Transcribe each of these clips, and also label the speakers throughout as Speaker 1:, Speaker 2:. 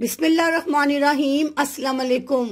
Speaker 1: बिस्मिल्लाम अस्सलाम वालेकुम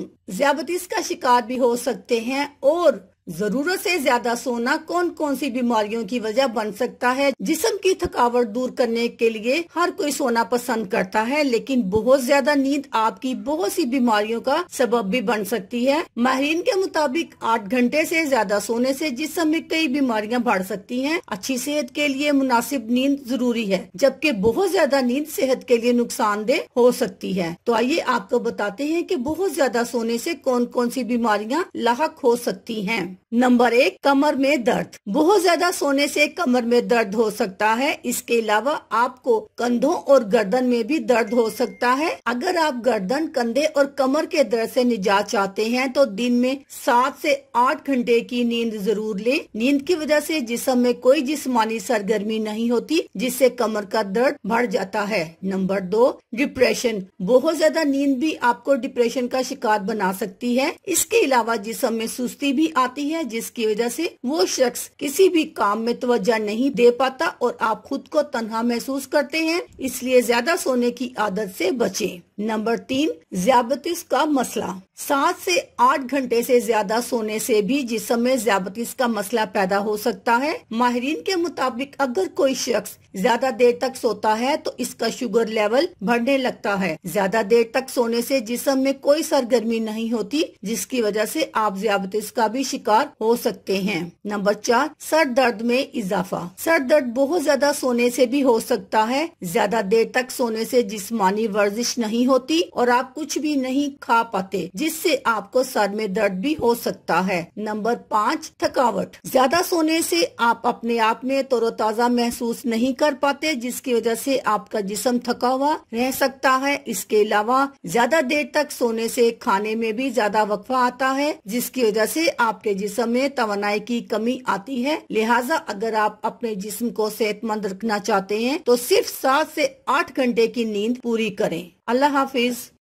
Speaker 1: का शिकार भी हो सकते हैं और जरूरत से ज्यादा सोना कौन कौन सी बीमारियों की वजह बन सकता है जिसम की थकावट दूर करने के लिए हर कोई सोना पसंद करता है लेकिन बहुत ज्यादा नींद आपकी बहुत सी बीमारियों का सबब भी बन सकती है माहरीन के मुताबिक आठ घंटे से ज्यादा सोने से जिसम में कई बीमारियां बढ़ सकती हैं अच्छी सेहत के लिए मुनासिब नींद जरूरी है जबकि बहुत ज्यादा नींद सेहत के लिए नुकसानदेह हो सकती है तो आइए आपको बताते हैं की बहुत ज्यादा सोने से कौन कौन सी बीमारियाँ लाहक हो सकती है नंबर एक कमर में दर्द बहुत ज्यादा सोने से कमर में दर्द हो सकता है इसके अलावा आपको कंधों और गर्दन में भी दर्द हो सकता है अगर आप गर्दन कंधे और कमर के दर्द से निजात चाहते हैं तो दिन में सात से आठ घंटे की नींद जरूर लें नींद की वजह से जिसम में कोई जिस्मानी सरगर्मी नहीं होती जिससे कमर का दर्द बढ़ जाता है नंबर दो डिप्रेशन बहुत ज्यादा नींद भी आपको डिप्रेशन का शिकार बना सकती है इसके अलावा जिसम में सुस्ती भी आती होती है जिसकी वजह से वो शख्स किसी भी काम में तवज्जा नहीं दे पाता और आप खुद को तनहा महसूस करते हैं इसलिए ज्यादा सोने की आदत से बचें नंबर तीन ज्याबतिस का मसला सात से आठ घंटे से ज्यादा सोने से भी जिसम में ज्याबतिस का मसला पैदा हो सकता है माहरीन के मुताबिक अगर कोई शख्स ज्यादा देर तक सोता है तो इसका शुगर लेवल बढ़ने लगता है ज्यादा देर तक सोने से जिसम में कोई सरगर्मी नहीं होती जिसकी वजह से आप ज्याबतिस का भी शिकार हो सकते हैं नंबर चार सर दर्द में इजाफा सर दर्द बहुत ज्यादा सोने से भी हो सकता है ज्यादा देर तक सोने से जिसमानी वर्जिश नहीं नहीं होती और आप कुछ भी नहीं खा पाते जिससे आपको सर में दर्द भी हो सकता है नंबर पाँच थकावट ज्यादा सोने से आप अपने आप में तरोताजा महसूस नहीं कर पाते जिसकी वजह से आपका जिसम थका हुआ रह सकता है इसके अलावा ज्यादा देर तक सोने से खाने में भी ज्यादा वक्फा आता है जिसकी वजह से आपके जिसम में तोनाई की कमी आती है लिहाजा अगर आप अपने जिसम को सेहतमंद रखना चाहते हैं तो सिर्फ सात से आठ घंटे की नींद पूरी करें अल्लाह हाफिज़